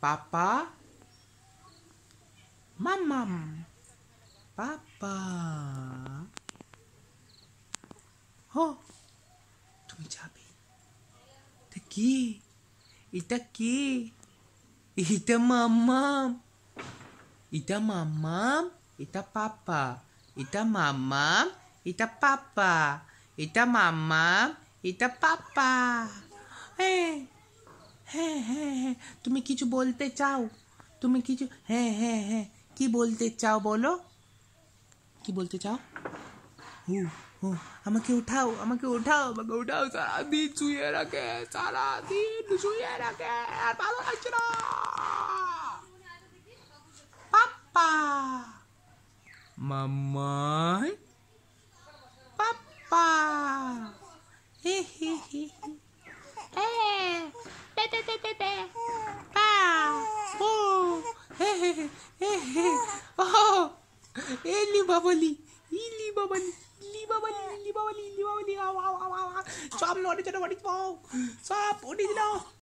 Papa, Mamam, Papa. Oh, Punjabi. Itaki, Itaki, Ita mamam, Ita mamam, Ita papa, Ita mamam, Ita papa, Ita mamam, Ita papa. তুমি কিছু বলতে চাও তুমি কিছু হ্যাঁ হ্যাঁ হ্যাঁ কি বলতে চাও বলো কি বলতে চাও হু হু আমাকে উঠাও আমাকে উঠাও আমাকে উঠাও সারাদিন শুয়ে রাখে সারাদিন শুয়ে রাখে আর ভালো লাগছে না পাপ্পা মাম্মাই oh, ini babali, ini babali, ini babali, ini babali, ini babali, aw aw aw aw, sap lo di sana di mau, sap udah di